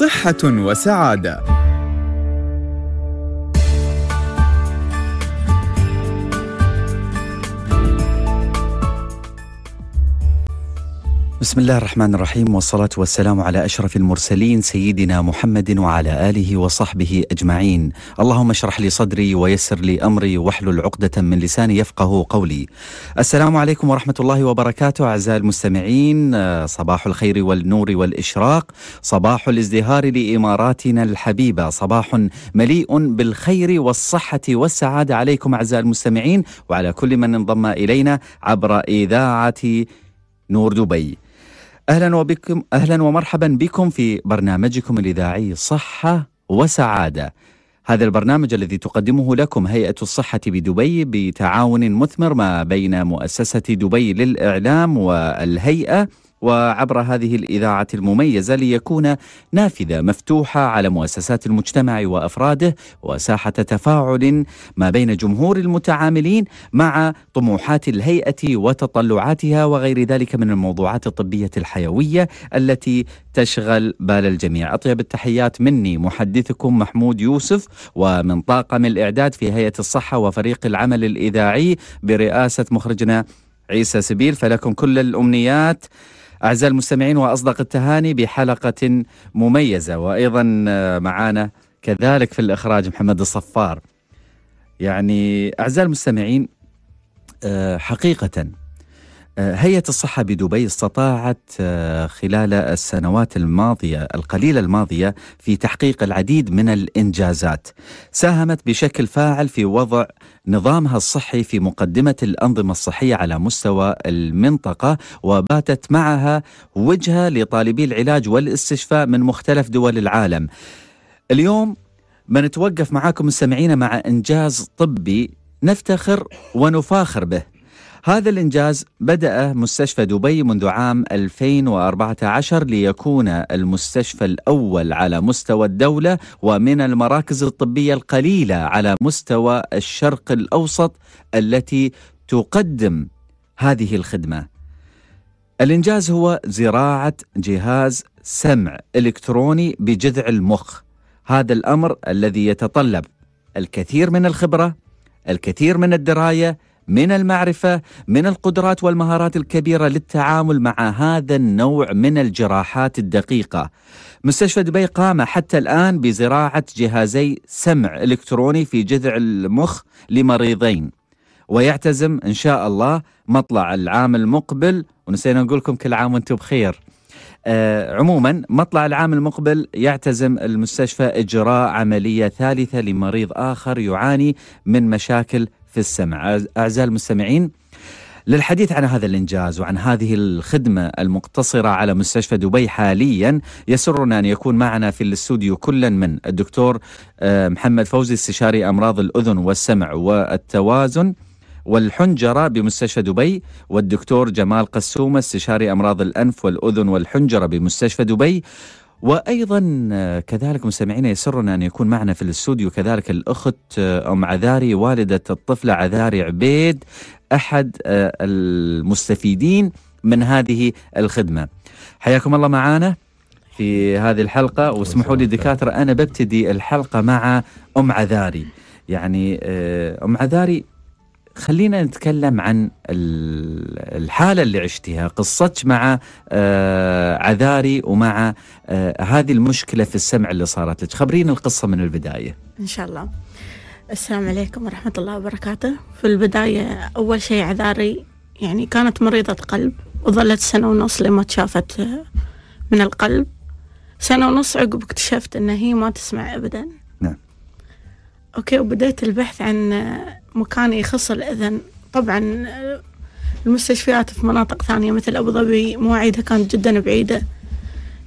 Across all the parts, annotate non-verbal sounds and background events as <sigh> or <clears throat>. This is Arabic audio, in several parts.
صحة وسعادة بسم الله الرحمن الرحيم والصلاة والسلام على أشرف المرسلين سيدنا محمد وعلى آله وصحبه أجمعين اللهم اشرح لي صدري ويسر لي أمري واحلل عقدة من لساني يفقه قولي السلام عليكم ورحمة الله وبركاته أعزائي المستمعين آه، صباح الخير والنور والإشراق صباح الازدهار لإماراتنا الحبيبة صباح مليء بالخير والصحة والسعادة عليكم أعزائي المستمعين وعلى كل من انضم إلينا عبر إذاعة نور دبي اهلا وبكم اهلا ومرحبا بكم في برنامجكم الاذاعي صحه وسعاده. هذا البرنامج الذي تقدمه لكم هيئه الصحه بدبي بتعاون مثمر ما بين مؤسسه دبي للاعلام والهيئه وعبر هذه الإذاعة المميزة ليكون نافذة مفتوحة على مؤسسات المجتمع وأفراده وساحة تفاعل ما بين جمهور المتعاملين مع طموحات الهيئة وتطلعاتها وغير ذلك من الموضوعات الطبية الحيوية التي تشغل بال الجميع أطيب التحيات مني محدثكم محمود يوسف ومن طاقم الإعداد في هيئة الصحة وفريق العمل الإذاعي برئاسة مخرجنا عيسى سبيل فلكم كل الأمنيات أعزائي المستمعين وأصدق التهاني بحلقة مميزة وأيضا آه، معانا كذلك في الإخراج محمد الصفار يعني أعزائي المستمعين آه، حقيقة آه، هيئة الصحة بدبي استطاعت آه، خلال السنوات الماضية القليلة الماضية في تحقيق العديد من الإنجازات ساهمت بشكل فاعل في وضع نظامها الصحي في مقدمة الأنظمة الصحية على مستوى المنطقة وباتت معها وجهة لطالبي العلاج والاستشفاء من مختلف دول العالم اليوم بنتوقف معاكم مستمعينا مع إنجاز طبي نفتخر ونفاخر به هذا الإنجاز بدأ مستشفى دبي منذ عام 2014 ليكون المستشفى الأول على مستوى الدولة ومن المراكز الطبية القليلة على مستوى الشرق الأوسط التي تقدم هذه الخدمة. الإنجاز هو زراعة جهاز سمع إلكتروني بجذع المخ. هذا الأمر الذي يتطلب الكثير من الخبرة، الكثير من الدراية، من المعرفه من القدرات والمهارات الكبيره للتعامل مع هذا النوع من الجراحات الدقيقه. مستشفى دبي قام حتى الان بزراعه جهازي سمع الكتروني في جذع المخ لمريضين. ويعتزم ان شاء الله مطلع العام المقبل ونسينا نقول لكم كل عام وانتم بخير. آه عموما مطلع العام المقبل يعتزم المستشفى اجراء عمليه ثالثه لمريض اخر يعاني من مشاكل في السمع أعزائي المستمعين للحديث عن هذا الإنجاز وعن هذه الخدمة المقتصرة على مستشفى دبي حاليا يسرنا أن يكون معنا في الاستوديو كلا من الدكتور آه، محمد فوزي استشاري أمراض الأذن والسمع والتوازن والحنجرة بمستشفى دبي والدكتور جمال قسومة استشاري أمراض الأنف والأذن والحنجرة بمستشفى دبي وأيضا آه، كذلك مستمعينا يسرنا أن يكون معنا في الاستوديو كذلك الأخت آه، أم عذاري والدة الطفلة عذاري عبيد أحد آه، المستفيدين من هذه الخدمة حياكم الله معانا في هذه الحلقة واسمحوا لي دكاترة أنا ببتدي الحلقة مع أم عذاري يعني أم عذاري خلينا نتكلم عن الحالة اللي عشتها قصتك مع آه، عذاري ومع آه، هذه المشكلة في السمع اللي صارت لك خبرينا القصة من البداية إن شاء الله السلام عليكم ورحمة الله وبركاته في البداية أول شيء عذاري يعني كانت مريضة قلب وظلت سنة ونص لما تشافت آه، من القلب سنة ونص عقب اكتشفت أن هي ما تسمع أبدا نعم أوكي وبدأت البحث عن مكان يخص الأذن طبعا المستشفيات في مناطق ثانية مثل أبو ظبي مواعيدها كانت جدا بعيدة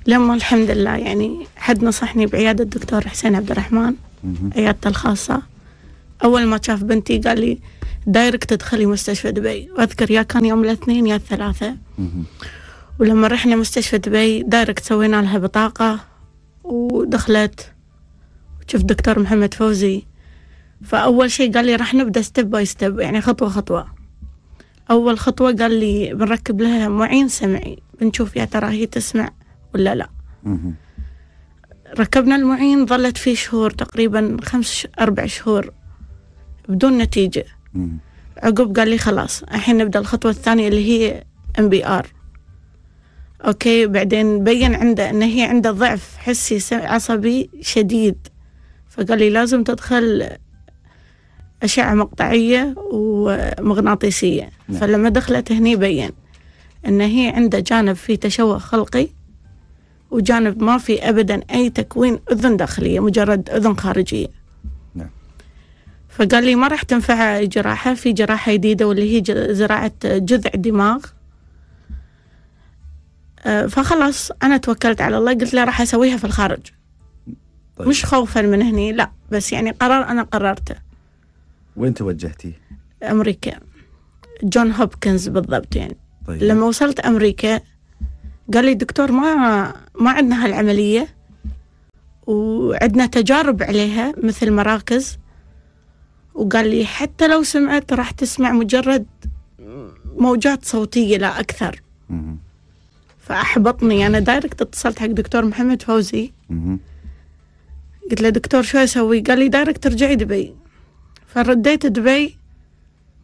لما الحمد لله يعني حد نصحني بعيادة الدكتور حسين عبد الرحمن عيادته الخاصة أول ما شاف بنتي قال لي دايركت تدخلي مستشفى دبي وأذكر يا كان يوم الاثنين يا الثلاثة ولما رحنا مستشفى دبي دايركت سوينا لها بطاقة ودخلت شفت دكتور محمد فوزي فأول شيء قال لي راح نبدأ ستيب باي ستيب يعني خطوة خطوة أول خطوة قال لي بنركب لها معين سمعي بنشوف يا ترى هي تسمع ولا لا ركبنا المعين ظلت فيه شهور تقريبا خمس أربع شهور بدون نتيجة عقب قال لي خلاص الحين نبدأ الخطوة الثانية اللي هي ام بي ار اوكي بعدين بين عنده ان هي عنده ضعف حسي عصبي شديد فقال لي لازم تدخل أشعة مقطعية ومغناطيسية نعم. فلما دخلت هني بين أن هي عنده جانب في تشوه خلقي وجانب ما في أبدا أي تكوين أذن داخلية مجرد أذن خارجية نعم. فقال لي ما راح تنفع جراحة في جراحة جديدة واللي هي زراعة جذع دماغ آه، فخلاص أنا توكلت على الله قلت له راح أسويها في الخارج طيب. مش خوفا من هني لا بس يعني قرار أنا قررته وين توجهتي؟ أمريكا جون هوبكنز بالضبط يعني طيب. لما وصلت أمريكا قال لي دكتور ما ما عندنا هالعملية وعندنا تجارب عليها مثل مراكز وقال لي حتى لو سمعت راح تسمع مجرد موجات صوتية لا أكثر فأحبطني أنا دايركت اتصلت حق دكتور محمد فوزي قلت له دكتور شو أسوي قال لي دايركت ارجعي دبي فرديت دبي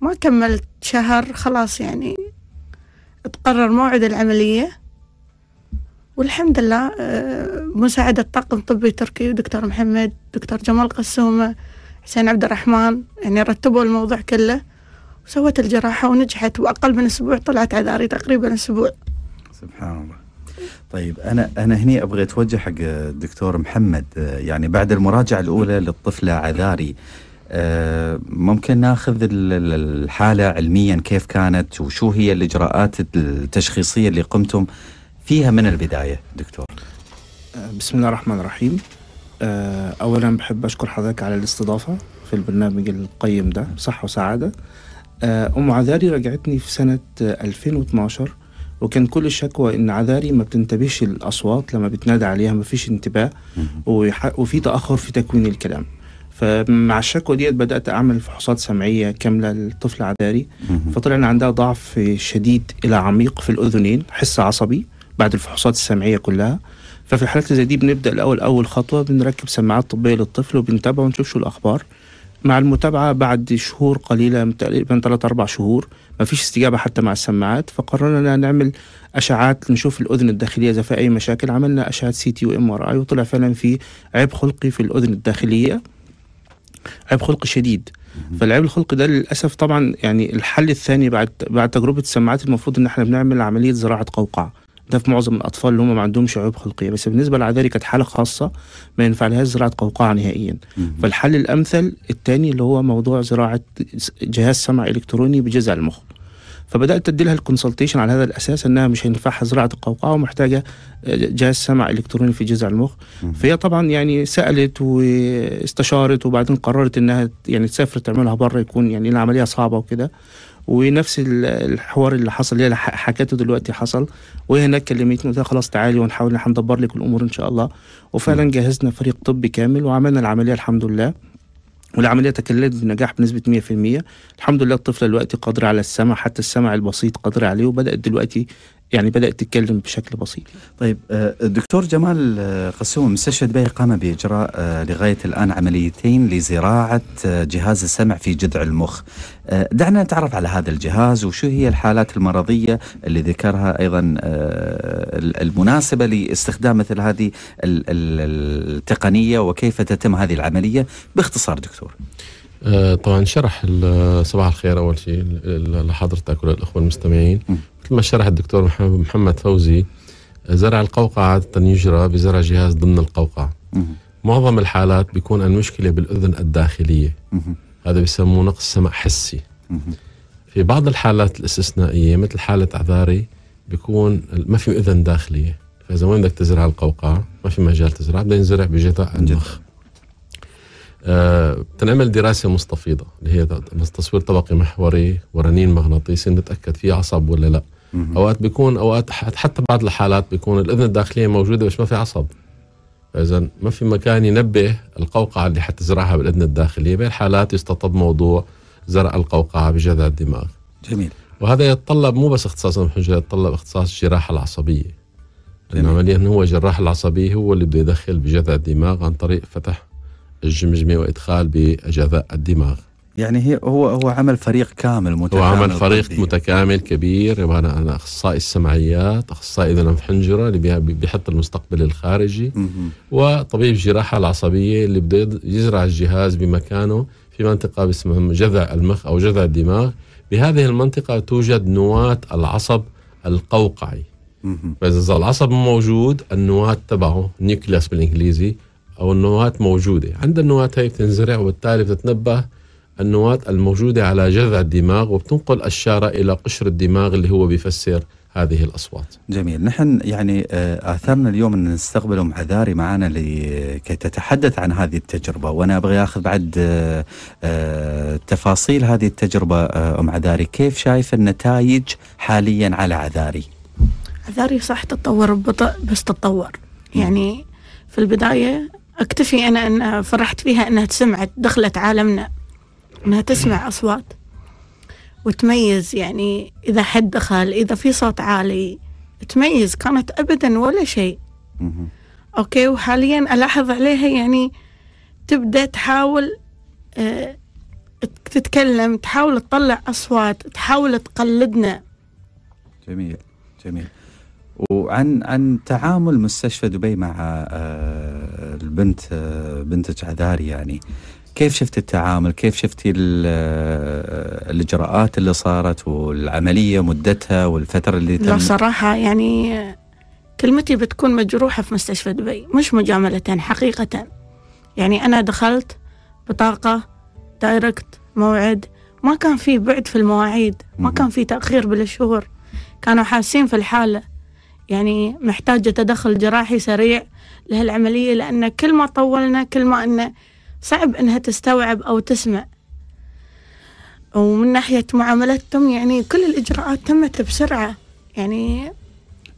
ما كملت شهر خلاص يعني تقرر موعد العملية والحمد لله آه، مساعدة طاقم طبي تركي دكتور محمد دكتور جمال قسومة حسين عبد الرحمن يعني رتبوا الموضوع كله وسوت الجراحة ونجحت وأقل من أسبوع طلعت عذاري تقريبا أسبوع سبحان الله طيب انا انا هني ابغى اتوجه حق الدكتور محمد آه، يعني بعد المراجعه الاولى للطفله عذاري آه، ممكن ناخذ الحالة علميا كيف كانت وشو هي الإجراءات التشخيصية اللي قمتم فيها من البداية دكتور آه، بسم الله الرحمن الرحيم آه، أولا بحب أشكر حضرتك على الاستضافة في البرنامج القيم ده صح وسعادة أم عذاري رجعتني في سنة 2012 وكان كل الشكوى ان عذاري ما بتنتبهش الاصوات لما بتنادى عليها ما فيش انتباه وفي تاخر في تكوين الكلام فمع الشكوى ديت بدات اعمل فحوصات سمعيه كامله للطفل عذاري فطلع ان عندها ضعف شديد الى عميق في الاذنين حس عصبي بعد الفحوصات السمعيه كلها ففي الحالات اللي زي دي بنبدا الاول اول خطوه بنركب سماعات طبيه للطفل وبنتابعه ونشوف شو الاخبار مع المتابعه بعد شهور قليله تقريبا 3 4 شهور ما فيش استجابه حتى مع السماعات فقررنا نعمل اشعات نشوف الاذن الداخليه اذا في اي مشاكل عملنا اشعه سي تي وام ار اي وطلع فعلا في عيب خلقي في الاذن الداخليه عيب خلق شديد فالعيب الخلق ده للاسف طبعا يعني الحل الثاني بعد بعد تجربه السماعات المفروض ان احنا بنعمل عمليه زراعه قوقعه ده في معظم الاطفال اللي هم ما عندهمش عيوب خلقيه بس بالنسبه لعذاري كانت حاله خاصه ما ينفعلهاش زراعه قوقعه نهائيا فالحل الامثل الثاني اللي هو موضوع زراعه جهاز سمع الكتروني بجذع المخ فبدات ادي لها الكونسلتيشن على هذا الاساس انها مش هينفعها زراعه القوقعه ومحتاجه جهاز سمع الكتروني في جذع المخ فهي طبعا يعني سالت واستشارت وبعدين قررت انها يعني تسافر تعملها بره يكون يعني العمليه صعبه وكده ونفس الحوار اللي حصل اللي حكته دلوقتي حصل وهي هناك كلمتني قلت خلاص تعالي ونحاول ندبر لك الامور ان شاء الله وفعلا جهزنا فريق طبي كامل وعملنا العمليه الحمد لله والعملية تكللت بنجاح بنسبة 100% الحمد لله الطفلة دلوقتي قادرة على السمع حتى السمع البسيط قادرة عليه وبدأت دلوقتي يعني بدات تتكلم بشكل بسيط طيب آه، الدكتور جمال آه، قسوم مستشفى دبي قام باجراء آه، لغايه الان عمليتين لزراعه جهاز السمع في جذع المخ دعنا نتعرف على هذا الجهاز وشو هي الحالات المرضيه اللي ذكرها ايضا المناسبه لاستخدام مثل هذه التقنيه وكيف تتم هذه العمليه باختصار دكتور طبعا شرح صباح الخير اول شيء لحضرتك وللاخوه المستمعين كما شرح الدكتور محمد فوزي زرع القوقعة عادة يجرى بزرع جهاز ضمن القوقعة معظم الحالات بيكون المشكلة بالأذن الداخلية هذا بيسموه نقص سمع حسي في بعض الحالات الاستثنائية مثل حالة عذاري بيكون ما في أذن داخلية فإذا وين بدك تزرع القوقعة ما في مجال تزرع بده ينزرع بجذع المخ آه، تنعمل دراسة مستفيضة اللي هي تصوير طبقي محوري ورنين مغناطيسي نتأكد فيه عصب ولا لا اوقات بيكون اوقات حتى بعض الحالات بيكون الاذن الداخليه موجوده بس ما في عصب فاذا ما في مكان ينبه القوقعه اللي حتزرعها بالاذن الداخليه بهالحالات يستطب موضوع زرع القوقعه بجذع الدماغ جميل وهذا يتطلب مو بس اختصاص الحنجره يتطلب اختصاص الجراحه العصبيه لانه عمليا هو الجراح العصبي هو اللي بده يدخل بجذع الدماغ عن طريق فتح الجمجمه وادخال بجذع الدماغ يعني هي هو هو عمل فريق كامل متكامل هو عمل فريق طبيعي. متكامل كبير يبقى انا انا اخصائي السمعيات اخصائي اذن في حنجره اللي بيحط المستقبل الخارجي وطبيب الجراحه العصبيه اللي بده يزرع الجهاز بمكانه في منطقه اسمها جذع المخ او جذع الدماغ بهذه المنطقه توجد نواه العصب القوقعي فاذا العصب موجود النواه تبعه نيوكليس بالانجليزي او النواه موجوده عند النواه هي بتنزرع وبالتالي بتتنبه النواة الموجودة على جذع الدماغ وبتنقل الشارة إلى قشر الدماغ اللي هو بيفسر هذه الأصوات جميل نحن يعني آه، آثرنا اليوم أن نستقبل أم عذاري معنا لكي تتحدث عن هذه التجربة وأنا أبغي أخذ بعد آه، آه، تفاصيل هذه التجربة أم عذاري كيف شايف النتائج حاليا على عذاري عذاري صح تتطور ببطء بس تتطور يعني في البداية أكتفي أنا أن فرحت فيها أنها سمعت دخلت عالمنا انها تسمع اصوات وتميز يعني اذا حد دخل اذا في صوت عالي تميز كانت ابدا ولا شيء اوكي وحاليا الاحظ عليها يعني تبدا تحاول آه، تتكلم تحاول تطلع اصوات تحاول تقلدنا جميل جميل وعن عن تعامل مستشفى دبي مع آه، البنت آه، بنتك عذاري يعني كيف شفت التعامل كيف شفتي آه، الإجراءات اللي صارت والعملية مدتها والفترة اللي لا صراحة يعني كلمتي بتكون مجروحة في مستشفى دبي مش مجاملة حقيقة يعني أنا دخلت بطاقة دايركت موعد ما كان في بعد في المواعيد ما كان في تأخير بالشهور كانوا حاسين في الحالة يعني محتاجة تدخل جراحي سريع لهالعملية لأن كل ما طولنا كل ما أنه صعب انها تستوعب او تسمع ومن ناحية معاملتهم يعني كل الإجراءات تمت بسرعة يعني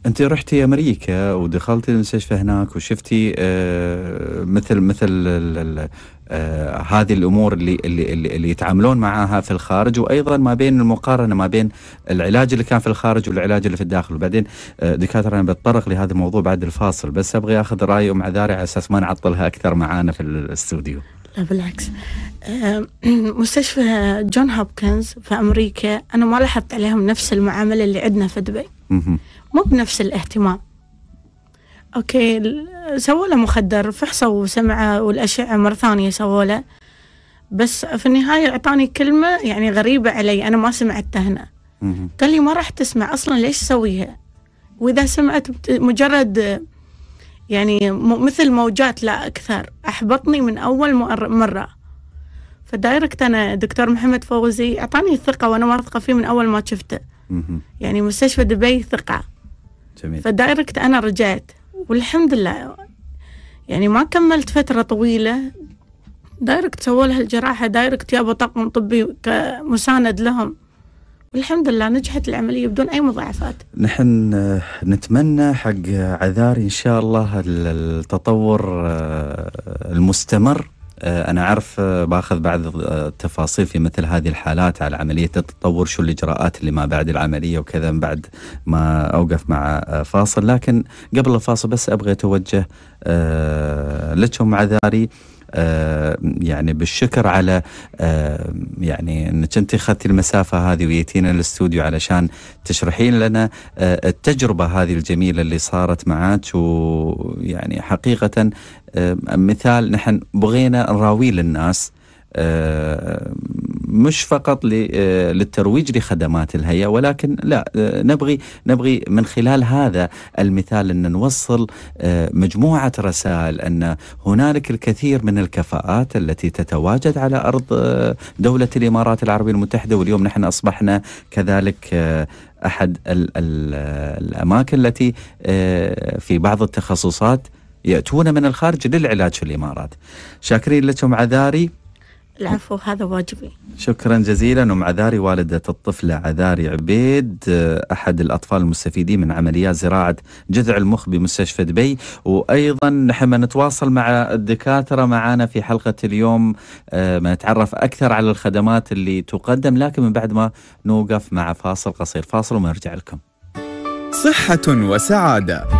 انت رحتي امريكا ودخلتي المستشفى هناك وشفتي آه مثل مثل آه هذه الامور اللي, اللي اللي يتعاملون معها في الخارج وايضا ما بين المقارنه ما بين العلاج اللي كان في الخارج والعلاج اللي في الداخل وبعدين آه دكاتره انا بتطرق لهذا الموضوع بعد الفاصل بس ابغي اخذ راي ام عذاري على اساس ما نعطلها اكثر معانا في الاستوديو. لا بالعكس <clears throat> مستشفى جون هوبكنز في امريكا انا ما لاحظت عليهم نفس المعامله اللي عندنا في دبي مو بنفس الاهتمام اوكي سووا له مخدر فحصوا سمعه والاشعه مره ثانيه سووا له بس في النهايه اعطاني كلمه يعني غريبه علي انا ما سمعتها هنا قال لي ما راح تسمع اصلا ليش تسويها واذا سمعت مجرد يعني مثل موجات لا أكثر أحبطني من أول مرة فدايركت أنا دكتور محمد فوزي أعطاني الثقة وأنا واثقة فيه من أول ما شفته يعني مستشفى دبي ثقة جميل. فدايركت أنا رجعت والحمد لله يعني ما كملت فترة طويلة دايركت سووا لها الجراحة دايركت جابوا طاقم طبي كمساند لهم والحمد لله نجحت العملية بدون أي مضاعفات نحن آه، نتمنى حق عذار إن شاء الله التطور آه، المستمر آه، أنا أعرف باخذ بعض التفاصيل في مثل هذه الحالات على عملية التطور شو الإجراءات اللي ما بعد العملية وكذا من بعد ما أوقف مع فاصل لكن قبل الفاصل بس أبغى أتوجه لكم عذاري آه، يعني بالشكر على آه، يعني انك انت اخذتي المسافه هذه وجيتينا الاستوديو علشان تشرحين لنا آه، التجربه هذه الجميله اللي صارت معك ويعني حقيقه مثال نحن بغينا نراويه للناس آه، مش فقط آه، للترويج لخدمات الهيئة ولكن لا آه، نبغي نبغي من خلال هذا المثال أن نوصل مجموعة رسائل أن هنالك الكثير من الكفاءات التي تتواجد على أرض دولة الإمارات العربية المتحدة واليوم نحن أصبحنا كذلك أحد الأماكن التي في بعض التخصصات يأتون من الخارج للعلاج في الإمارات شاكرين لكم عذاري العفو هذا واجبي شكرا جزيلا أم عذاري والدة الطفلة عذاري عبيد أحد الأطفال المستفيدين من عمليات زراعة جذع المخ بمستشفى دبي وأيضا نحن نتواصل مع الدكاترة معنا في حلقة اليوم آه، ما نتعرف أكثر على الخدمات اللي تقدم لكن من بعد ما نوقف مع فاصل قصير فاصل ونرجع لكم صحة وسعادة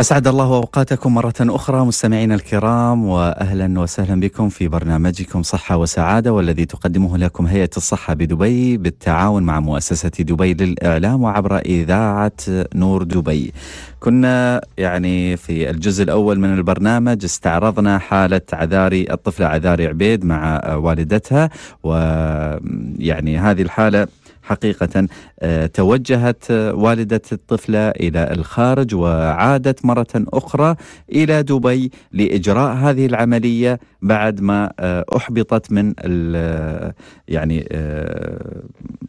أسعد الله أوقاتكم مرة أخرى مستمعينا الكرام وأهلا وسهلا بكم في برنامجكم صحة وسعادة والذي تقدمه لكم هيئة الصحة بدبي بالتعاون مع مؤسسة دبي للإعلام وعبر إذاعة نور دبي. كنا يعني في الجزء الأول من البرنامج استعرضنا حالة عذاري الطفلة عذاري عبيد مع والدتها ويعني هذه الحالة حقيقة آه، توجهت آه، والدة الطفلة إلى الخارج وعادت مرة أخرى إلى دبي لإجراء هذه العملية بعد ما آه، أحبطت من يعني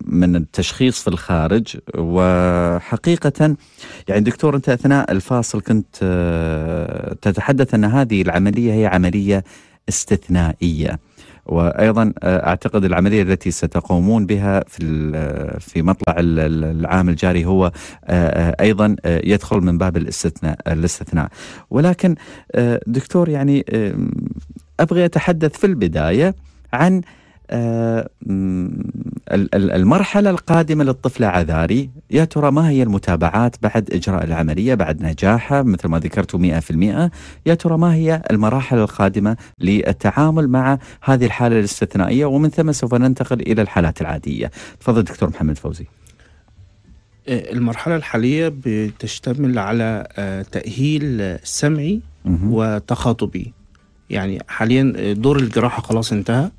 من التشخيص في الخارج وحقيقة يعني دكتور أنت أثناء الفاصل كنت تتحدث أن هذه العملية هي عملية استثنائية وايضا آه، اعتقد العمليه التي ستقومون بها في آه، في مطلع العام الجاري هو آه، ايضا يدخل من باب الاستثناء الاستثناء ولكن دكتور يعني ابغي اتحدث في البدايه عن آه، المرحلة القادمة للطفلة عذاري يا ترى ما هي المتابعات بعد إجراء العملية بعد نجاحها مثل ما ذكرت 100% يا ترى ما هي المراحل القادمة للتعامل مع هذه الحالة الاستثنائية ومن ثم سوف ننتقل إلى الحالات العادية تفضل دكتور محمد فوزي آه، المرحلة الحالية بتشتمل على آه، تأهيل سمعي وتخاطبي يعني حاليا دور الجراحة خلاص انتهى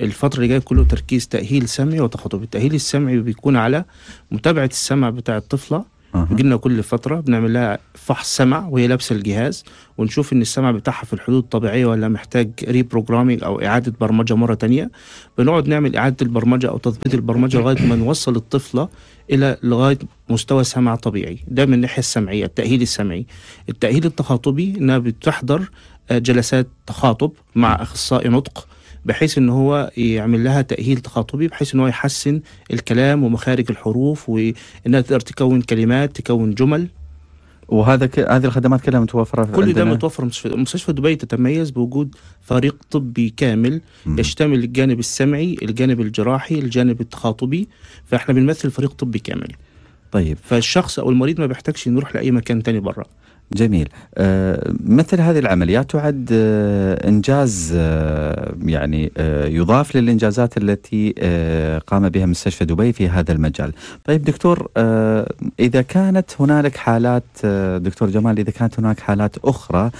الفترة اللي جاية كله تركيز تأهيل سمعي وتخاطب التأهيل السمعي بيكون على متابعة السمع بتاع الطفلة بيجي لنا كل فترة بنعمل لها فحص سمع وهي لابسة الجهاز ونشوف إن السمع بتاعها في الحدود الطبيعية ولا محتاج ريبروجرامينج أو إعادة برمجة مرة تانية بنقعد نعمل إعادة البرمجة أو تظبيط البرمجة لغاية ما نوصل الطفلة إلى لغاية مستوى سمع طبيعي ده من الناحية السمعية التأهيل السمعي التأهيل التخاطبي إنها بتحضر آه، جلسات تخاطب مع أخصائي نطق بحيث ان هو يعمل لها تاهيل تخاطبي بحيث ان هو يحسن الكلام ومخارج الحروف وانها تقدر تكون كلمات تكون جمل وهذا ك... هذه الخدمات كلها متوفره في كل ده متوفر مستشفى دبي تتميز بوجود فريق طبي كامل يشتمل الجانب السمعي، الجانب الجراحي، الجانب التخاطبي، فاحنا بنمثل فريق طبي كامل. طيب فالشخص او المريض ما بيحتاجش يروح لاي مكان تاني بره جميل آه، مثل هذه العمليات تعد آه، انجاز آه، يعني يضاف للانجازات التي قام بها مستشفى دبي في هذا المجال. طيب دكتور اذا كانت هنالك حالات دكتور جمال اذا كانت هناك حالات اخرى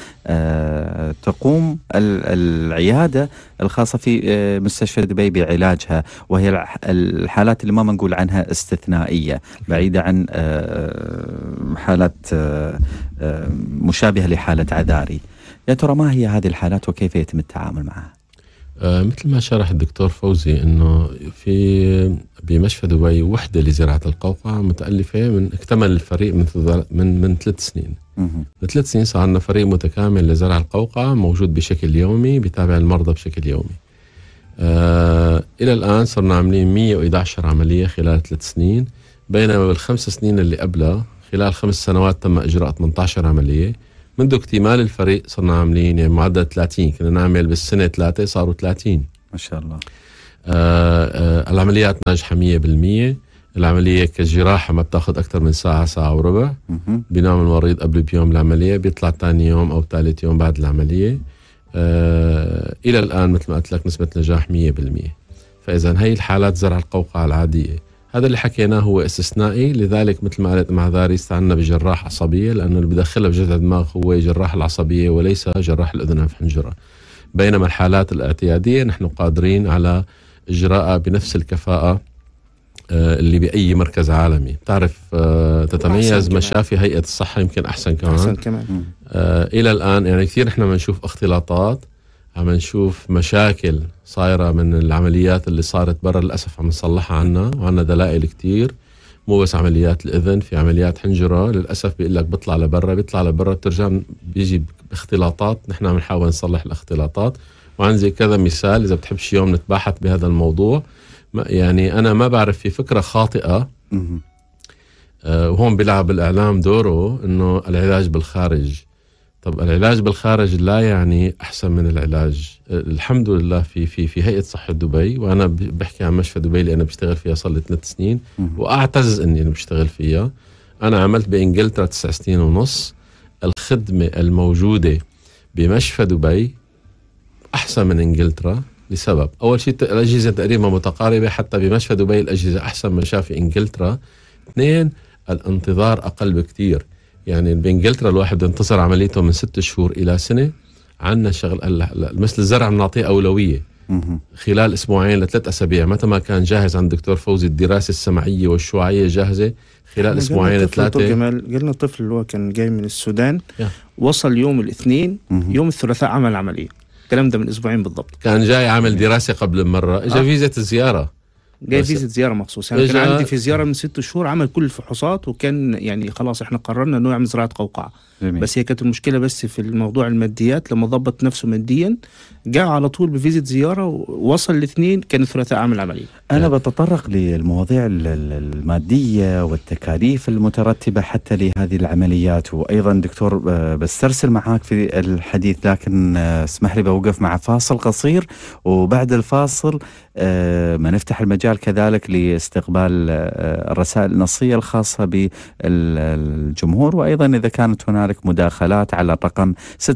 تقوم العياده الخاصه في مستشفى دبي بعلاجها وهي الحالات اللي ما بنقول عنها استثنائيه بعيده عن حالات مشابهه لحاله عذاري يا ترى ما هي هذه الحالات وكيف يتم التعامل معها آه، مثل ما شرح الدكتور فوزي انه في بمشفى دبي وحده لزراعه القوقعه متالفه من اكتمل الفريق من من من ثلاث سنين. من ثلاث سنين صار عندنا فريق متكامل لزرع القوقعه موجود بشكل يومي بيتابع المرضى بشكل يومي. آه الى الان صرنا عاملين 111 عمليه خلال ثلاث سنين بينما بالخمس سنين اللي قبلها خلال خمس سنوات تم إجراء 18 عملية منذ اكتمال الفريق صرنا عاملين يعني معدل 30 كنا نعمل بالسنة ثلاثة صاروا 30 ما شاء الله آآ آه، آآ آه، العمليات ناجحة 100% العملية كجراحة ما بتاخذ أكثر من ساعة ساعة وربع بينام المريض قبل بيوم العملية بيطلع ثاني يوم أو ثالث يوم بعد العملية آه إلى الآن مثل ما قلت لك نسبة نجاح 100% فإذا هي الحالات زرع القوقعة العادية هذا اللي حكيناه هو استثنائي لذلك مثل ما قالت معذاري استعنا بجراح عصبيه لانه اللي بدخلها بجذع الدماغ هو جراح العصبيه وليس جراح الاذن الحنجره. بينما الحالات الاعتياديه نحن قادرين على اجراءها بنفس الكفاءه آه، اللي باي مركز عالمي بتعرف آه، تتميز مشافي هيئه الصحه يمكن احسن كمان احسن كمان آه، الى الان يعني كثير نحن بنشوف اختلاطات عم نشوف مشاكل صايرة من العمليات اللي صارت برا للأسف عم نصلحها عنا وعنا دلائل كتير مو بس عمليات الإذن في عمليات حنجرة للأسف بيقول لك بيطلع لبرا بيطلع لبرا بترجع بيجي باختلاطات نحن عم نحاول نصلح الاختلاطات وعندي كذا مثال إذا بتحب شي يوم نتباحث بهذا الموضوع يعني أنا ما بعرف في فكرة خاطئة آه، وهون بيلعب الإعلام دوره إنه العلاج بالخارج طب العلاج بالخارج لا يعني احسن من العلاج الحمد لله في في في هيئه صحه دبي وانا بحكي عن مشفى دبي اللي انا بشتغل فيها صار لي ثلاث سنين واعتز اني انا بشتغل فيها انا عملت بانجلترا تسع سنين ونص الخدمه الموجوده بمشفى دبي احسن من انجلترا لسبب اول شيء الاجهزه تقريبا متقاربه حتى بمشفى دبي الاجهزه احسن من شاف انجلترا اثنين الانتظار اقل بكثير يعني بانجلترا الواحد انتصر عمليته من ست شهور الى سنه عندنا شغل مثل الزرع بنعطيه اولويه خلال اسبوعين لثلاث اسابيع متى ما كان جاهز عند الدكتور فوزي الدراسه السمعيه والشعاعيه جاهزه خلال اسبوعين لثلاثه جمال قلنا طفل اللي هو كان جاي من السودان وصل يوم الاثنين يوم الثلاثاء عمل عمليه الكلام ده من اسبوعين بالضبط كان جاي عامل دراسه قبل مره اجى آه. فيزا الزياره جاي فيزة زياره مخصوص يعني إيه كان عندي في زياره من ست شهور عمل كل الفحوصات وكان يعني خلاص احنا قررنا انه يعمل زراعه قوقعه جميل. بس هي كانت المشكله بس في الموضوع الماديات لما ضبط نفسه ماديا جاء على طول بفيزيت زياره ووصل لاثنين كان الثلاثاء عامل عمليه انا بتطرق للمواضيع الماديه والتكاليف المترتبه حتى لهذه العمليات وايضا دكتور آه، بسترسل معاك في الحديث لكن آه، اسمح لي بوقف مع فاصل قصير وبعد الفاصل آه، ما نفتح المجال كذلك لاستقبال الرسائل النصيه الخاصه بالجمهور وايضا اذا كانت هنالك كذلك مداخلات على الرقم 600551414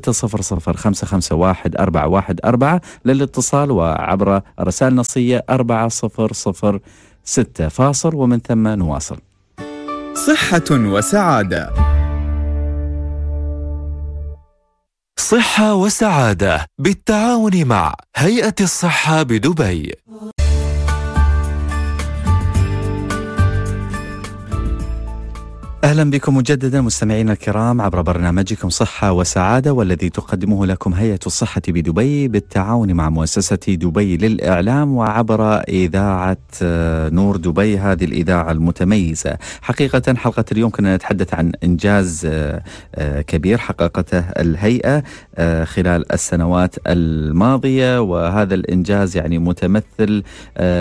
للاتصال وعبر رسائل نصية 4006 فاصل ومن ثم نواصل صحة وسعادة صحة وسعادة بالتعاون مع هيئة الصحة بدبي اهلا بكم مجددا مستمعينا الكرام عبر برنامجكم صحه وسعاده والذي تقدمه لكم هيئه الصحه بدبي بالتعاون مع مؤسسه دبي للاعلام وعبر اذاعه آه، نور دبي هذه الاذاعه المتميزه. حقيقه حلقه اليوم كنا نتحدث عن انجاز آه، آه، كبير حققته الهيئه خلال السنوات الماضيه وهذا الانجاز يعني متمثل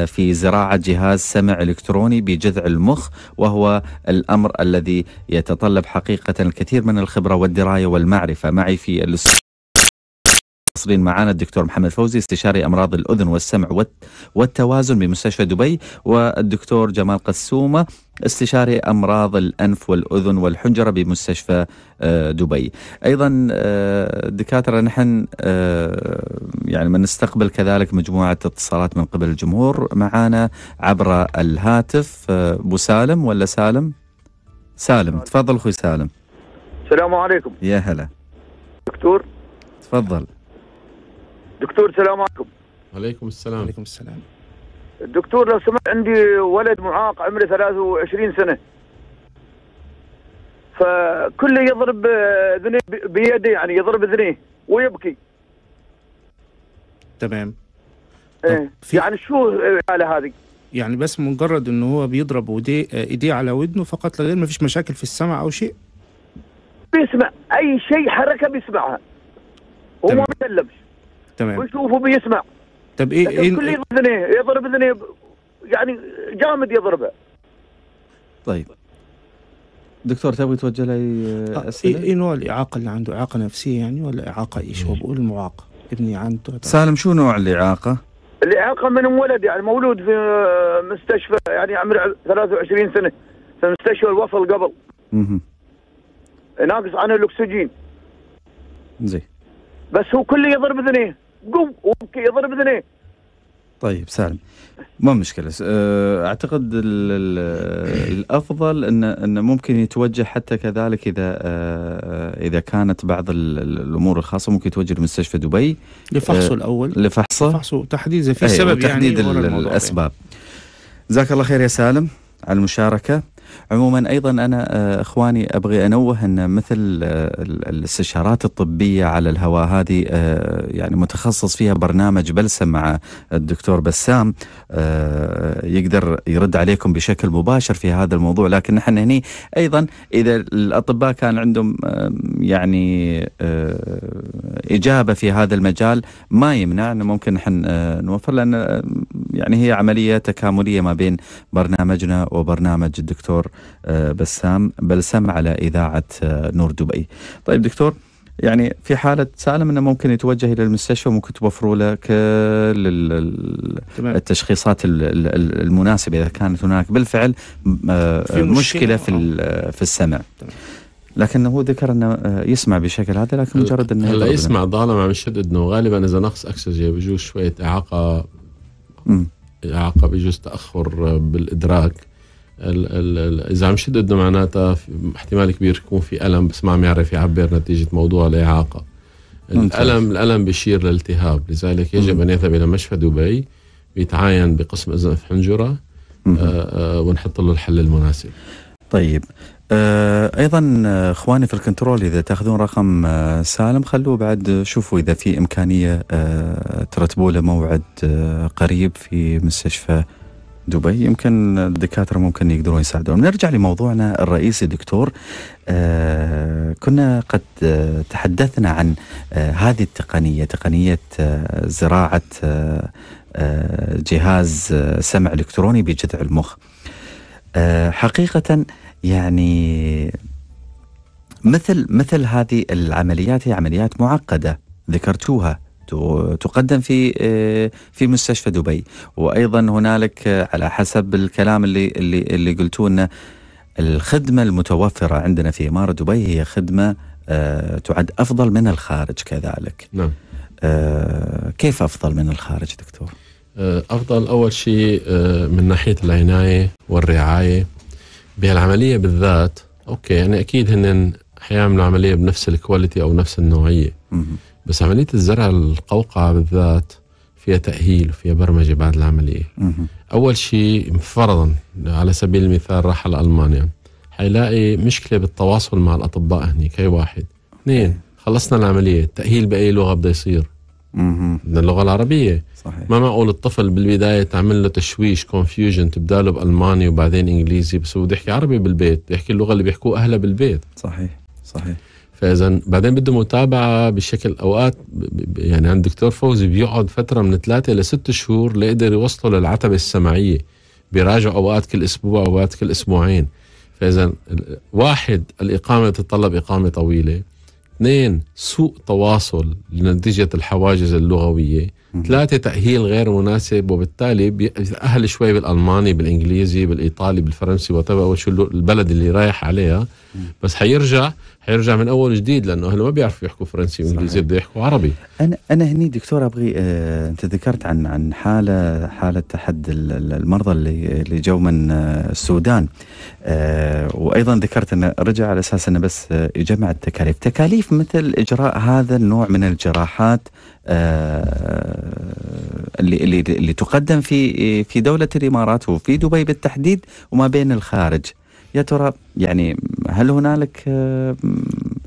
في زراعه جهاز سمع الكتروني بجذع المخ وهو الامر الذي يتطلب حقيقة الكثير من الخبرة والدراية والمعرفة معي في الاستوديو معانا الدكتور محمد فوزي استشاري امراض الاذن والسمع والتوازن بمستشفى دبي والدكتور جمال قسومه استشاري امراض الانف والاذن والحنجره بمستشفى آه، دبي. ايضا آه، دكاتره نحن آه، يعني بنستقبل كذلك مجموعه اتصالات من قبل الجمهور معانا عبر الهاتف ابو سالم ولا سالم؟ سالم تفضل اخوي سالم السلام عليكم يا هلا دكتور تفضل دكتور السلام عليكم وعليكم السلام وعليكم السلام الدكتور لو سمحت عندي ولد معاق عمره 23 سنه فكله يضرب آه، ذنيه بيده يعني يضرب اذنيه ويبكي تمام إيه. يعني شو الحاله آه، هذه؟ يعني بس مجرد ان هو بيضرب ايديه على ودنه فقط لا غير مفيش مشاكل في السمع او شيء بيسمع اي شيء حركه بيسمعها هو ما بيسلمش تمام ويشوفه بيسمع طب ايه ايه كل يضرب اذنيه يضرب اذنيه يعني جامد يضربها طيب دكتور تبغي توجه لي آه، اسئله؟ ايه, إيه، نوع الاعاقه اللي عنده؟ اعاقه نفسيه يعني ولا اعاقه ايش؟ هو بقول معاق ابني عنده سالم شو نوع الاعاقه؟ الإعاقة منهم ولد يعني مولود في آه، مستشفى يعني عمره 23 سنة في مستشفى الوصل قبل ناقص عنه الأكسجين زين بس هو كله يضرب ذنيه قم يضرب ذنيه طيب سالم ما مشكلة آه، أعتقد الأفضل أن أن ممكن يتوجه حتى كذلك إذا آه، آه، إذا كانت بعض الأمور الخاصة ممكن يتوجه لمستشفى دبي لفحصه الأول لفحصه لفحصه تحديدا في أيوة، سبب يعني تحديد يعني. الأسباب جزاك الله خير يا سالم على المشاركة عموما أيضا أنا آه، إخواني أبغي أنوه أن مثل آه، الاستشارات الطبية على الهواء هذه آه، يعني متخصص فيها برنامج بلسم مع الدكتور بسام يقدر يرد عليكم بشكل مباشر في هذا الموضوع لكن نحن هنا أيضا إذا الأطباء كان عندهم يعني إجابة في هذا المجال ما يمنع أنه ممكن نحن نوفر لأن يعني هي عملية تكاملية ما بين برنامجنا وبرنامج الدكتور آه، بسام بلسم على إذاعة آه، نور دبي طيب دكتور يعني في حالة سالم انه ممكن يتوجه الى المستشفى وممكن توفروا له آه، كل التشخيصات المناسبة اذا كانت هناك بالفعل في مشكلة في في السمع تمام. لكن هو ذكر انه يسمع بشكل هذا لكن مجرد انه هلا يسمع ظالم عم يشد انه غالبا اذا نقص اكسجين بجوز شوية اعاقة م. اعاقة بجوز تاخر بالادراك اذا عم شدد معناتها احتمال كبير يكون في الم بس ما عم يعرف يعبر نتيجه موضوع الاعاقه الالم الالم بيشير لالتهاب لذلك يجب ان يذهب الى مشفى دبي بيتعاين بقسم اذن في حنجره آه، آه، ونحط له الحل المناسب طيب آه، ايضا اخواني في الكنترول اذا تاخذون رقم سالم خلوه بعد شوفوا اذا في امكانيه ترتبوا له موعد قريب في مستشفى دبي يمكن الدكاتره ممكن يقدرون يساعدون نرجع لموضوعنا الرئيسي دكتور آه، كنا قد آه، تحدثنا عن آه، هذه التقنيه تقنيه زراعه جهاز سمع الكتروني بجذع المخ حقيقه يعني مثل مثل هذه العمليات هي عمليات معقده ذكرتوها تقدم في آه، في مستشفى دبي وايضا هنالك آه، على حسب الكلام اللي اللي اللي قلتوه الخدمه المتوفره عندنا في اماره دبي هي خدمه آه، تعد افضل من الخارج كذلك نعم كيف افضل من الخارج دكتور افضل اول شيء من ناحيه العنايه والرعايه بهالعمليه بالذات اوكي يعني اكيد هن حيعملوا عمليه بنفس الكواليتي او نفس النوعيه بس عملية الزرع القوقعة بالذات فيها تأهيل وفيها برمجة بعد العملية أول شيء فرضا على سبيل المثال راح على ألمانيا حيلاقي مشكلة بالتواصل مع الأطباء هني هي واحد اثنين خلصنا العملية التأهيل بأي لغة بده يصير بدنا اللغة العربية صحيح. ما معقول الطفل بالبداية تعمل له تشويش كونفيوجن تبداله بألماني وبعدين إنجليزي بس بده يحكي عربي بالبيت يحكي اللغة اللي بيحكوها أهله بالبيت صحيح صحيح فاذا بعدين بده متابعه بشكل اوقات يعني عند دكتور فوزي بيقعد فتره من ثلاثه لست شهور ليقدر يوصله للعتبه السمعيه بيراجع اوقات كل اسبوع اوقات كل اسبوعين فاذا واحد الاقامه بتتطلب اقامه طويله اثنين سوء تواصل لنتيجة الحواجز اللغوية ثلاثة تأهيل غير مناسب وبالتالي بيتأهل شوي بالألماني بالإنجليزي بالإيطالي بالفرنسي وتبقى شو البلد اللي رايح عليها بس حيرجع حيرجع من اول جديد لانه اهله ما بيعرفوا يحكوا فرنسي وانجليزي بده يحكوا عربي انا انا هني دكتور ابغي آه انت ذكرت عن عن حاله حاله احد المرضى اللي اللي جو من آه، السودان آه وايضا ذكرت انه رجع على اساس انه بس آه، يجمع التكاليف، تكاليف مثل اجراء هذا النوع من الجراحات آه، اللي اللي اللي تقدم في في دوله الامارات وفي دبي بالتحديد وما بين الخارج يا ترى يعني هل هنالك آه،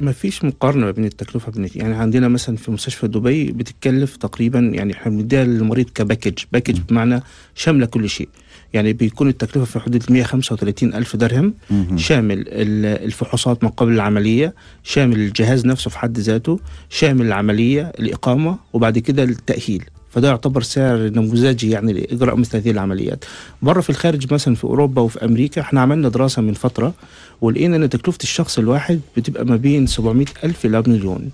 ما فيش مقارنه بين التكلفه بين يعني عندنا مثلا في مستشفى دبي بتتكلف تقريبا يعني احنا بنديها للمريض كباكج باكج بمعنى شامله كل شيء يعني بيكون التكلفه في حدود 135 الف درهم شامل الفحوصات ما قبل العمليه شامل الجهاز نفسه في حد ذاته شامل العمليه الاقامه وبعد كده التاهيل فده يعتبر سعر نموذجي يعني لاجراء مثل هذه العمليات بره في الخارج مثلا في اوروبا وفي امريكا احنا عملنا دراسه من فتره ولقينا ان تكلفه الشخص الواحد بتبقى ما بين 700 الف الى مليون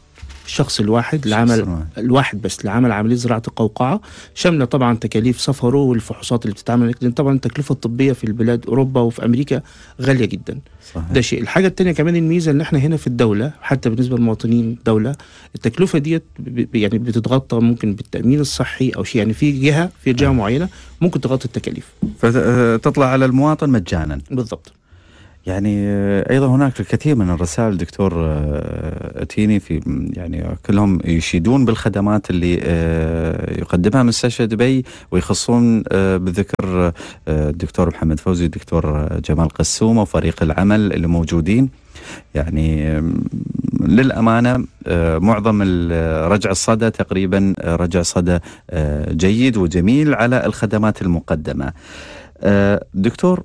الشخص الواحد العمل الواحد بس لعمل عمليه زراعه القوقعه شامله طبعا تكاليف سفره والفحوصات اللي بتتعمل لان طبعا التكلفه الطبيه في البلاد اوروبا وفي امريكا غاليه جدا صحيح. ده شيء الحاجه الثانيه كمان الميزه ان احنا هنا في الدوله حتى بالنسبه للمواطنين الدوله التكلفه ديت يعني بتتغطى ممكن بالتامين الصحي او شيء يعني في جهه في جهه نعم. معينه ممكن تغطي التكاليف فتطلع على المواطن مجانا بالضبط يعني آه، ايضا هناك الكثير من الرسائل دكتور آه، تيني في يعني كلهم يشيدون بالخدمات اللي آه، يقدمها مستشفى دبي ويخصون بذكر الدكتور محمد فوزي والدكتور جمال قسومه وفريق العمل اللي موجودين يعني للامانه معظم رجع الصدى تقريبا رجع صدى جيد وجميل على الخدمات المقدمه دكتور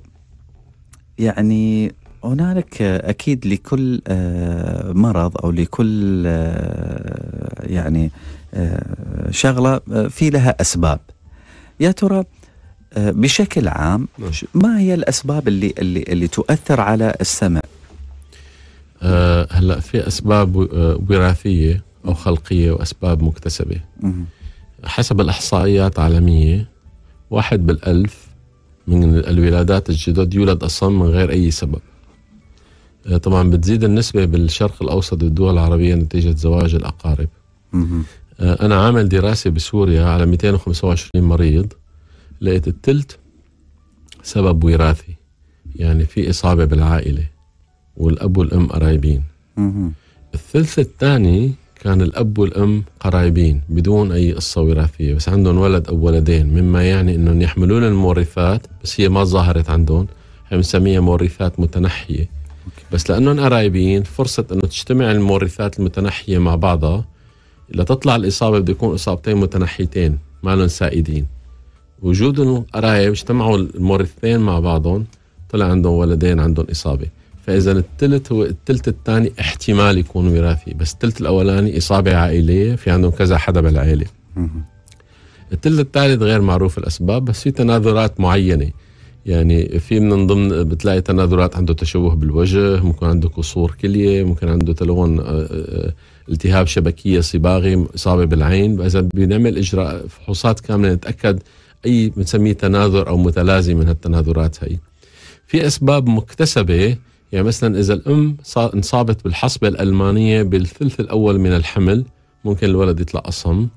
يعني هنالك اكيد لكل آه، مرض او لكل آه، يعني آه، شغله في لها اسباب يا ترى بشكل عام نعم. ما هي الاسباب اللي اللي اللي تؤثر على السمع هلا في اسباب وراثيه او خلقيه واسباب مكتسبه حسب الاحصائيات العالميه واحد بالالف من الولادات الجدد يولد أصلا من غير أي سبب آه، طبعا بتزيد النسبة بالشرق الأوسط والدول العربية نتيجة زواج الأقارب آه، أنا عامل دراسة بسوريا على 225 مريض لقيت الثلث سبب وراثي يعني في إصابة بالعائلة والأب والأم قرايبين الثلث الثاني كان الأب والأم قرايبين بدون أي قصة وراثية بس عندهم ولد أو ولدين مما يعني أنهم يحملون المورثات بس هي ما ظهرت عندهم هي بنسميها مورثات متنحية بس لأنهم قرايبين فرصة أنه تجتمع المورثات المتنحية مع بعضها لتطلع الإصابة بده يكون إصابتين متنحيتين ما لهم سائدين وجود القرايب اجتمعوا المورثين مع بعضهم طلع عندهم ولدين عندهم إصابة فاذا الثلث هو الثلث الثاني احتمال يكون وراثي بس الثلث الاولاني اصابه عائليه في عندهم كذا حدا بالعائله الثلث الثالث غير معروف الاسباب بس في تناظرات معينه يعني في من ضمن بتلاقي تناظرات عنده تشوه بالوجه ممكن عنده قصور كليه ممكن عنده تلون آه، آه، التهاب شبكيه صباغي اصابه بالعين فاذا بنعمل اجراء فحوصات كامله نتاكد اي بنسميه تناظر او متلازم من هالتناظرات هي في اسباب مكتسبه يعني مثلا إذا الأم انصابت بالحصبة الألمانية بالثلث الأول من الحمل ممكن الولد يطلع أصم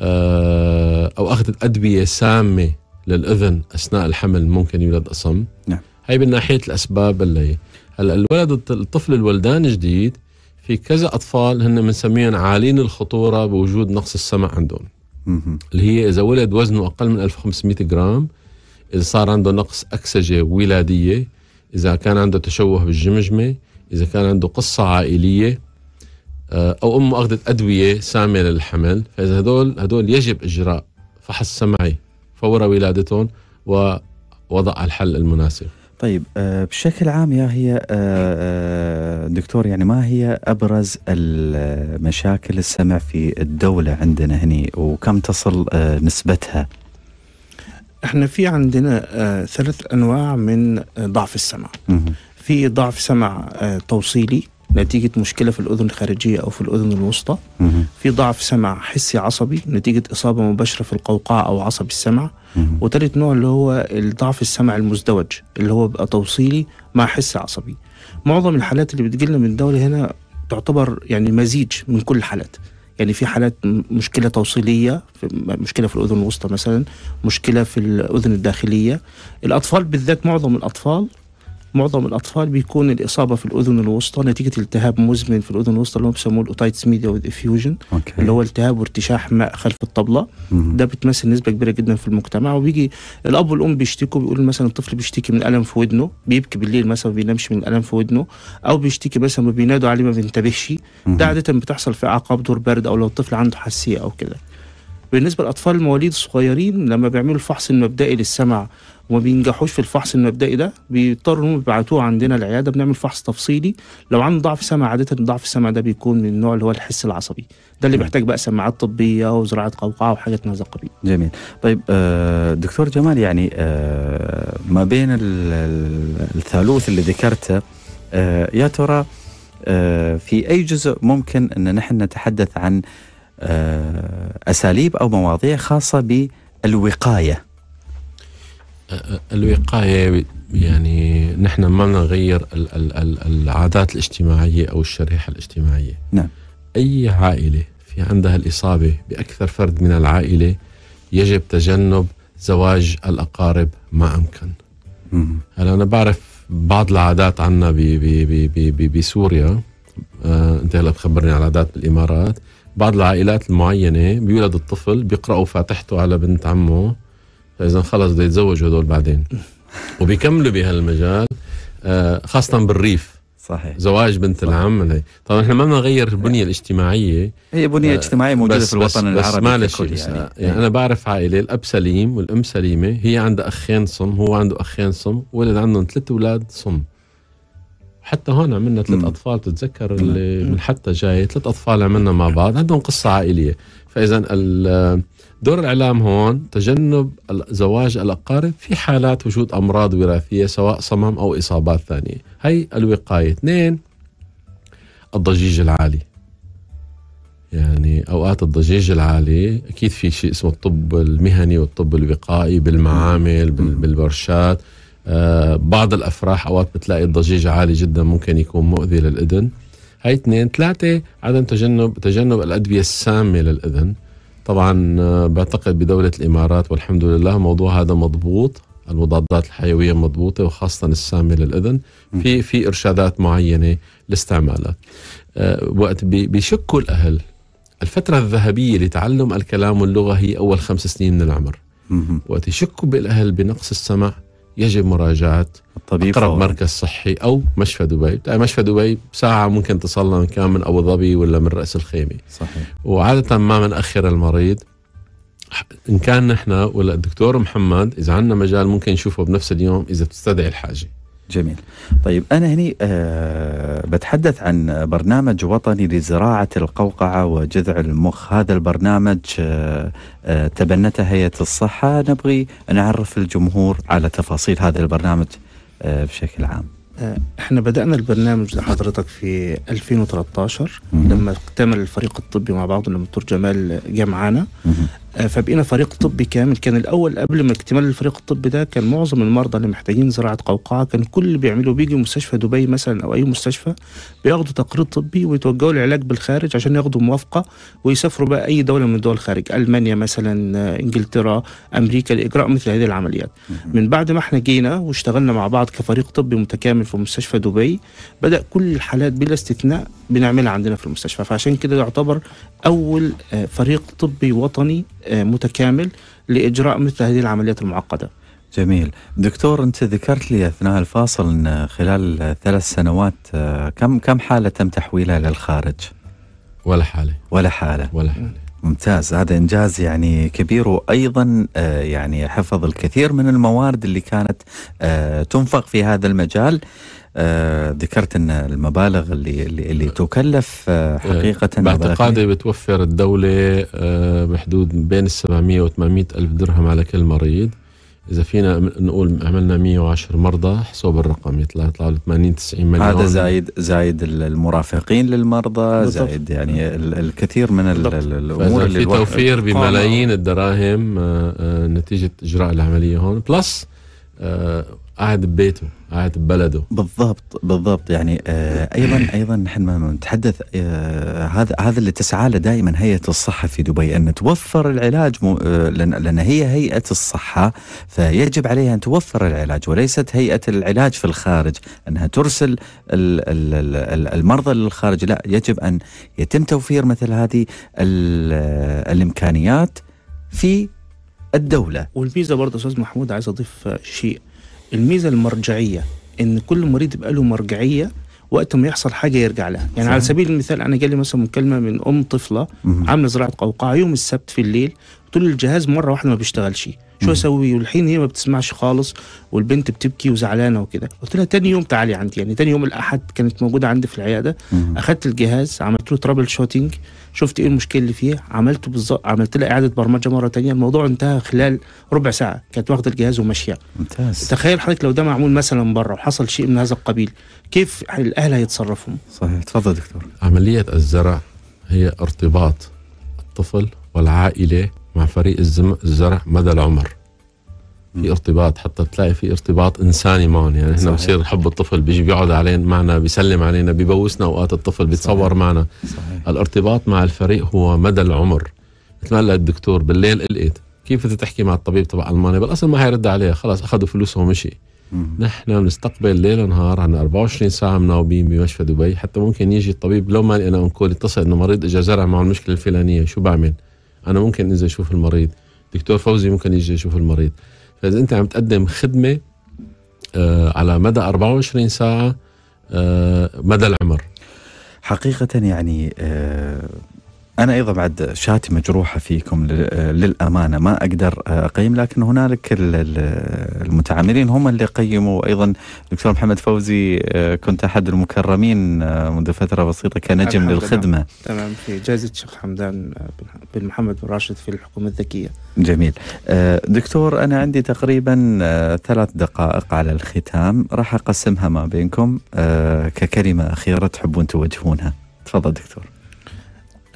آه، أو أخذت أدوية سامة للأذن أثناء الحمل ممكن يولد أصم نعم. هي من ناحية الأسباب اللي هلا الولد الطفل الولدان جديد في كذا أطفال هن بنسميهم عالين الخطورة بوجود نقص السمع عندهم اللي هي إذا ولد وزنه أقل من 1500 جرام إذا صار عنده نقص أكسجة ولادية إذا كان عنده تشوه بالجمجمة إذا كان عنده قصة عائلية آه، أو أمه أخذت أدوية سامة للحمل فإذا هدول هدول يجب إجراء فحص سمعي فور ولادتهم ووضع الحل المناسب طيب آه، بشكل عام يا هي آه، دكتور يعني ما هي ابرز المشاكل السمع في الدوله عندنا هني وكم تصل نسبتها؟ احنا في عندنا آه، ثلاث انواع من آه، ضعف السمع في ضعف سمع آه، توصيلي نتيجة مشكلة في الأذن الخارجية أو في الأذن الوسطى في ضعف سمع حسي عصبي نتيجة إصابة مباشرة في القوقعة أو عصب السمع وثالث نوع اللي هو الضعف السمع المزدوج اللي هو بقى توصيلي مع حس عصبي معظم الحالات اللي بتجيلنا من الدولة هنا تعتبر يعني مزيج من كل الحالات يعني في حالات مشكلة توصيلية مشكلة في الأذن الوسطى مثلا مشكلة في الأذن الداخلية الأطفال بالذات معظم الأطفال معظم الاطفال بيكون الاصابه في الاذن الوسطى نتيجه التهاب مزمن في الاذن الوسطى اللي هو بيسموه الاوتايتس ميديا والافيوجن اللي هو التهاب وارتشاح ماء خلف الطبله مم. ده بتمثل نسبه كبيره جدا في المجتمع وبيجي الاب والام بيشتكوا بيقولوا مثلا الطفل بيشتكي من الم في ودنه بيبكي بالليل مثلا ما بينامش من الم في ودنه او بيشتكي مثلا ما بينادوا عليه ما بينتبهش ده عاده بتحصل في اعقاب دور برد او لو الطفل عنده حساسيه او كده بالنسبه للاطفال المواليد الصغيرين لما بيعملوا الفحص المبدئي للسمع وما بينجحوش في الفحص المبدئي ده بيضطروا انهم يبعتوه عندنا العياده بنعمل فحص تفصيلي لو عنده ضعف سمع عاده ضعف السمع ده بيكون من النوع اللي هو الحس العصبي ده اللي بيحتاج بقى سماعات طبيه وزراعه قوقعه وحاجات من هذا القبيل. جميل طيب آه دكتور جمال يعني آه ما بين الثالوث اللي ذكرته آه يا ترى آه، في اي جزء ممكن ان نحن نتحدث عن آه، اساليب او مواضيع خاصه بالوقايه الوقاية يعني نحن ما نغير العادات الاجتماعية أو الشريحة الاجتماعية نعم أي عائلة في عندها الإصابة بأكثر فرد من العائلة يجب تجنب زواج الأقارب ما أمكن هلا أنا بعرف بعض العادات عنا بسوريا آه، أنت هلا بخبرني على عادات بالإمارات بعض العائلات المعينة بيولد الطفل بيقرأوا فاتحته على بنت عمه فاذا خلص بده يتزوجوا هدول بعدين <laughs> وبيكملوا بهالمجال آه، خاصه بالريف صحيح زواج بنت صحيح. العم طبعا احنا ما بدنا نغير البنيه إيه. الاجتماعيه هي بنيه آه، اجتماعيه موجوده بس في الوطن بس العربي بس معلش يعني. يعني, يعني انا بعرف عائله الاب سليم والام سليمه هي عندها اخين صم هو عنده اخين صم ولد عندهم ثلاث اولاد صم حتى هون عملنا ثلاث اطفال تتذكر اللي من حتى جاي ثلاث اطفال عملنا مع بعض عندهم قصه عائليه فاذا دور الإعلام هون تجنب زواج الأقارب في حالات وجود أمراض وراثية سواء صمم أو إصابات ثانية هي الوقاية اثنين الضجيج العالي يعني اوقات الضجيج العالي اكيد في شيء اسمه الطب المهني والطب الوقائي بالمعامل بالبرشات آه بعض الافراح اوقات بتلاقي الضجيج عالي جدا ممكن يكون مؤذي للاذن هاي اثنين ثلاثه عدم تجنب تجنب الادويه السامه للاذن طبعا آه، بعتقد بدولة الإمارات والحمد لله موضوع هذا مضبوط المضادات الحيويه مضبوطه وخاصه السامه للاذن في في ارشادات معينه لاستعمالها آه، وقت بيشكوا الاهل الفتره الذهبيه لتعلم الكلام واللغه هي اول خمس سنين من العمر وقت يشكوا بالاهل بنقص السمع يجب مراجعة الطبيب أقرب فوري. مركز صحي أو مشفى دبي طيب، مشفى دبي ساعة ممكن تصل كان من أبو ظبي ولا من رأس الخيمة صحيح وعادة ما بنأخر المريض إن كان نحن ولا الدكتور محمد إذا عندنا مجال ممكن نشوفه بنفس اليوم إذا بتستدعي الحاجة جميل طيب أنا هني أه بتحدث عن برنامج وطني لزراعة القوقعة وجذع المخ هذا البرنامج أه أه تبنته هيئة الصحة نبغي نعرف الجمهور على تفاصيل هذا البرنامج أه بشكل عام آه، احنا بدأنا البرنامج لحضرتك في 2013 لما اكتمل الفريق الطبي مع بعض لما الدكتور جمال جمعانا آه، فبقينا فريق طبي كامل كان الاول قبل ما اكتمال الفريق الطبي ده كان معظم المرضى اللي محتاجين زراعه قوقعه كان كل اللي بيعملوا بيجي مستشفى دبي مثلا او اي مستشفى بياخدوا تقرير طبي ويتوجهوا للعلاج بالخارج عشان ياخدوا موافقه ويسافروا بقى اي دوله من دول الخارج المانيا مثلا آه، انجلترا امريكا لاجراء مثل هذه العمليات من بعد ما احنا جينا واشتغلنا مع بعض كفريق طبي متكامل في مستشفى دبي بدا كل الحالات بلا استثناء بنعملها عندنا في المستشفى فعشان كده يعتبر اول آه، فريق طبي وطني آه، متكامل لاجراء مثل هذه العمليات المعقده جميل دكتور انت ذكرت لي اثناء الفاصل ان خلال ثلاث سنوات آه، كم كم حاله تم تحويلها للخارج ولا حاله ولا حاله ولا حاله ممتاز هذا انجاز يعني كبير وايضا يعني حفظ الكثير من الموارد اللي كانت تنفق في هذا المجال آه، ذكرت ان المبالغ اللي اللي, تكلف آه، حقيقه باعتقادي بتوفر الدوله آه، بحدود بين 700 و 800 الف درهم على كل مريض اذا فينا نقول عملنا 110 مرضى حسب الرقم يطلع يطلع 80 90 مليون هذا زايد زايد المرافقين للمرضى بالضبط. زايد يعني الكثير من الامور اللي في توفير بملايين الدراهم نتيجه اجراء العمليه هون بلس قاعد ببيته قاعد ببلده بالضبط بالضبط يعني آه ايضا <coughs> ايضا نحن ما نتحدث آه هذا هذا اللي تسعى له دائما هيئه الصحه في دبي ان توفر العلاج مو آه لان هي هيئه الصحه فيجب عليها ان توفر العلاج وليست هيئه العلاج في الخارج انها ترسل الـ الـ الـ المرضى للخارج لا يجب ان يتم توفير مثل هذه آه، الامكانيات في الدوله والفيزا برضه استاذ محمود عايز اضيف شيء الميزه المرجعيه ان كل مريض يبقى له مرجعيه وقت ما يحصل حاجه يرجع لها يعني صحيح. على سبيل المثال انا جالي مثلا مكالمه من ام طفله عامله زراعه قوقعه يوم السبت في الليل قلت له الجهاز مره واحده ما بيشتغلش شو اسوي والحين هي ما بتسمعش خالص والبنت بتبكي وزعلانه وكده قلت لها تاني يوم تعالي عندي يعني تاني يوم الاحد كانت موجوده عندي في العياده اخذت الجهاز عملت له ترابل شوتنج شفت ايه المشكله اللي فيه عملته بالظبط عملت لها اعاده برمجه مره تانية الموضوع انتهى خلال ربع ساعه كانت واخده الجهاز وماشيه ممتاز تخيل حضرتك لو ده معمول مثلا بره وحصل شيء من هذا القبيل كيف الاهل هيتصرفوا صحيح تفضل دكتور عمليه الزرع هي ارتباط الطفل والعائله مع فريق الزم... الزرع مدى العمر في ارتباط حتى تلاقي في ارتباط انساني معهم يعني احنا بصير حب الطفل بيجي بيقعد علينا معنا بيسلم علينا ببوسنا اوقات الطفل بيتصور معنا صحيح. الارتباط مع الفريق هو مدى العمر مثل ما قال الدكتور بالليل قلقت كيف بدك تحكي مع الطبيب تبع المانيا بالاصل ما حيرد عليها خلاص اخذوا فلوسهم ومشي نحن بنستقبل ليل نهار عن 24 ساعه مناوبين بمشفى دبي حتى ممكن يجي الطبيب لو ما لقينا انكول يتصل انه مريض اجى زرع معه المشكله الفلانيه شو بعمل؟ انا ممكن انزل اشوف المريض دكتور فوزي ممكن يجي يشوف المريض فاذا انت عم تقدم خدمه آه على مدى 24 ساعه آه مدى العمر حقيقه يعني آه انا ايضا بعد شاتي مجروحه فيكم للامانه ما اقدر اقيم لكن هنالك المتعاملين هم اللي قيموا ايضا دكتور محمد فوزي آه، كنت احد المكرمين آه، منذ فتره بسيطه كنجم للخدمه تمام في جائزه الشيخ حمدان آه، بن محمد بن راشد في الحكومه الذكيه جميل دكتور انا عندي تقريبا ثلاث دقائق على الختام راح اقسمها ما بينكم ككلمه اخيره تحبون توجهونها تفضل دكتور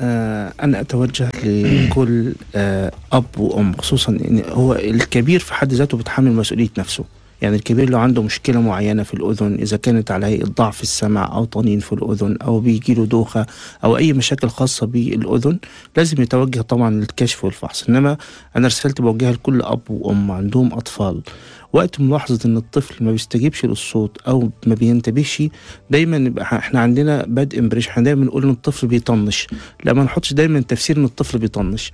آه، أنا أتوجه لكل آه، أب وأم خصوصا إن هو الكبير في حد ذاته بيتحمل مسؤولية نفسه يعني الكبير لو عنده مشكلة معينة في الأذن إذا كانت على هيئة ضعف السمع أو طنين في الأذن أو بيجي له دوخة أو أي مشاكل خاصة بالأذن لازم يتوجه طبعا للكشف والفحص إنما أنا رسالتي بوجهها لكل أب وأم عندهم أطفال وقت ملاحظة إن الطفل ما بيستجيبش للصوت أو ما بينتبهش دايما يبقى إحنا عندنا باد إمبريشن إحنا دايما نقول إن الطفل بيطنش لا ما نحطش دايما تفسير إن الطفل بيطنش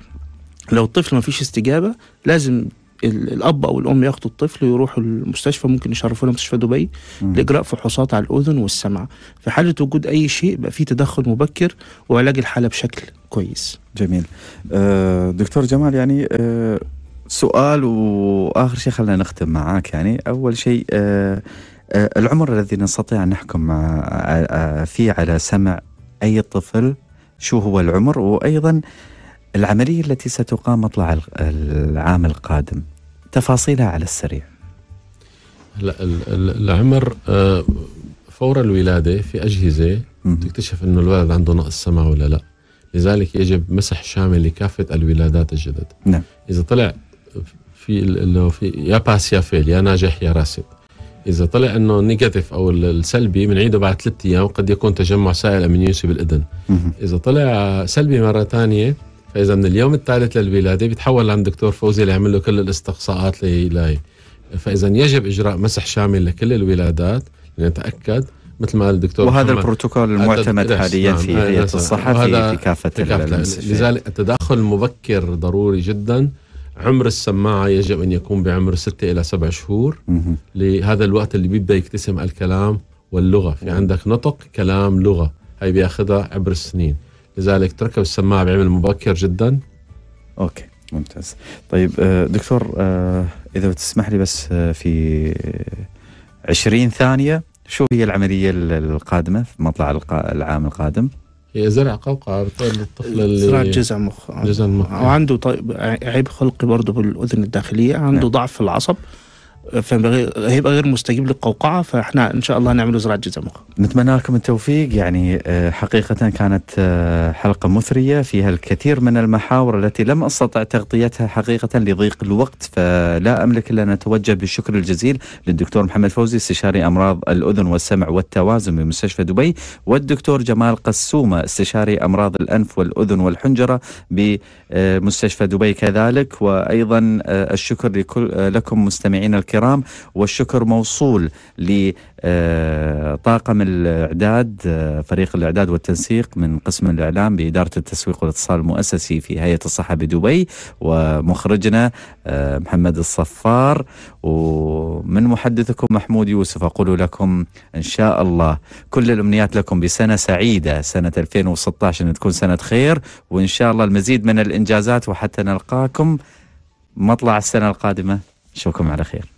لو الطفل ما فيش استجابة لازم الاب او الام ياخدوا الطفل ويروحوا المستشفى ممكن يشرفوه مستشفى دبي لاجراء فحوصات على الاذن والسمع في حاله وجود اي شيء يبقى في تدخل مبكر وعلاج الحاله بشكل كويس جميل آه، دكتور جمال يعني آه، سؤال واخر شيء خلينا نختم معاك يعني اول شيء آه، آه، العمر الذي نستطيع ان نحكم آه، فيه على سمع اي طفل شو هو العمر وايضا العمليه التي ستقام مطلع العام القادم تفاصيلها على السريع هلا العمر فور الولاده في اجهزه تكتشف انه الولد عنده نقص سمع ولا لا لذلك يجب مسح شامل لكافه الولادات الجدد نعم اذا طلع في اللي في يا باس يا فيل يا ناجح يا راسب اذا طلع انه نيجاتيف او السلبي بنعيده بعد ثلاث ايام قد يكون تجمع سائل امنيوسي بالاذن اذا طلع سلبي مره ثانيه فاذا من اليوم الثالث للولاده بيتحول لعند دكتور فوزي ليعمل له كل الاستقصاءات لي, فاذا يجب اجراء مسح شامل لكل الولادات لنتاكد مثل ما الدكتور وهذا البروتوكول المعتمد حاليا نعم، في نعم، هيئه نعم. الصحه في كافه, كافة لذلك التدخل المبكر ضروري جدا عمر السماعة يجب أن يكون بعمر ستة إلى سبع شهور لهذا الوقت اللي بيبدأ يكتسم الكلام واللغة في عندك نطق كلام لغة هاي بياخذها عبر السنين لذلك تركب السماعة بعمر مبكر جدا أوكي ممتاز طيب آه، دكتور آه، إذا بتسمح لي بس آه، في 20 ثانية شو هي العملية القادمة في مطلع العام القادم؟ هي زرع قوقعة للطفل اللي زرع جذع مخ جذع المخ وعنده طيب عيب خلقي برضه بالأذن الداخلية عنده نعم. ضعف في العصب فهيبقى غير مستجيب للقوقعه فاحنا ان شاء الله نعمل زراعه مخ نتمنى لكم التوفيق يعني آه، حقيقه كانت آه، حلقه مثريه فيها الكثير من المحاور التي لم استطع تغطيتها حقيقه لضيق الوقت فلا املك الا ان اتوجه بالشكر الجزيل للدكتور محمد فوزي استشاري امراض الاذن والسمع والتوازن بمستشفى دبي والدكتور جمال قسومه استشاري امراض الانف والاذن والحنجره بمستشفى دبي كذلك وايضا آه، الشكر لكل لكم مستمعينا الكرام الكرام والشكر موصول لطاقم آه، الإعداد آه، فريق الإعداد والتنسيق من قسم الإعلام بإدارة التسويق والاتصال المؤسسي في هيئة الصحة بدبي ومخرجنا آه، محمد الصفار ومن محدثكم محمود يوسف أقول لكم إن شاء الله كل الأمنيات لكم بسنة سعيدة سنة 2016 أن تكون سنة خير وإن شاء الله المزيد من الإنجازات وحتى نلقاكم مطلع السنة القادمة نشوفكم على خير